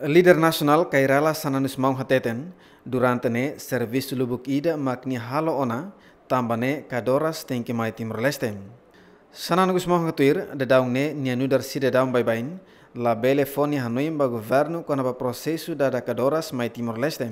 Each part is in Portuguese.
Leader nasional Kairala sananus Maung hateten durante ne servis lubuk ida makni halo ona tambane kadoras tengki mai Timor Leste. Sananus Maung hatuir de ne nianu dar si de daung baibain la bele foni hanuim ba governo kona ba prosesu dada kadoras mai Timor Leste.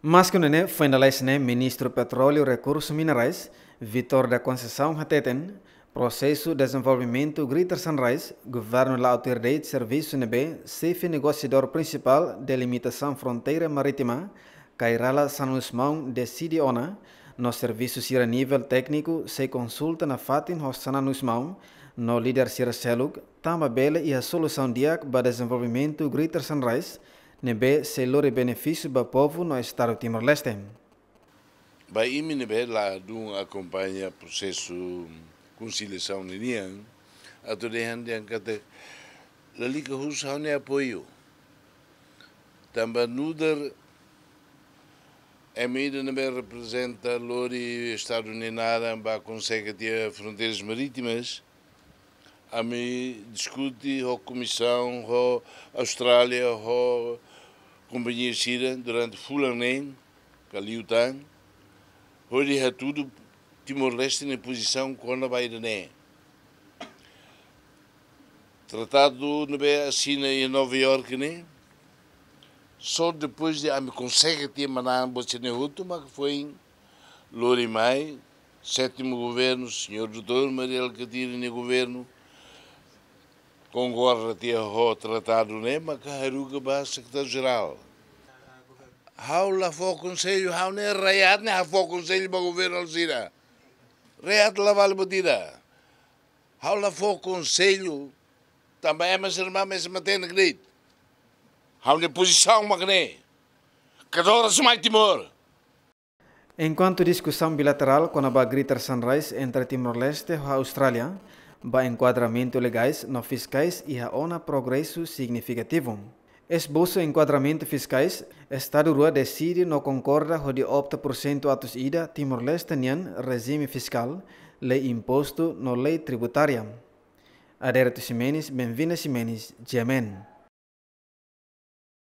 Mas que nene foi ne ministro petróleo recursos minerais Vitor da Konsesaung hateten Processo de desenvolvimento Greater Sunrise, Governo da Autoridade de Serviço NB, chefe negociador principal de limitação fronteira marítima, Cairala San Usmão decide ona, no serviço sira nível técnico se consulta na Fatin Hossana Usmão, no líder sira Seluk, tama e a solução diak para desenvolvimento Greater Sunrise, NB se lore benefício para o povo no estado Timor-Leste. Vai imi NB lá, acompanha processo conciliação de Nian, a toda a gente la liga é apoio. Também nuder é medida também representa Lori Estado Ninara para consegue ter fronteiras marítimas. A discute discute a Comissão, a Austrália, a Companhia Sira durante Fulanem, Caliutan. Hoje é tudo Timor-Leste na posição com Cona-Bairené. Tratado na assina em Nova York, né? Só depois de ah, me consegue ter manan bocene ruto, mas foi em Lorimai, sétimo governo, senhor doutor Mariel Catiri no governo, com gorra tia tratado, né? Mas carruga ba secretário-geral. Há lá foi o conselho, o nem raiado, Há né, foi o conselho para o governo Alzira. Reat Laval Bodira. Haula for conselho também é eh, mas irmã mas mantém a grito. Haula posição magne. Cadora se mais Timor. Enquanto discussão bilateral com a Bagritar Sunrise entre Timor-Leste e Austrália, ba enquadramento legais no fiscais e a ona progresso significativo. Esboço enquadramento fiscais. Estado Rua decide não concorda por cento atos ida Timor-Leste nian regime fiscal, lei imposto no lei tributária. Aderto Ximenes, bem Ximenes, de amém.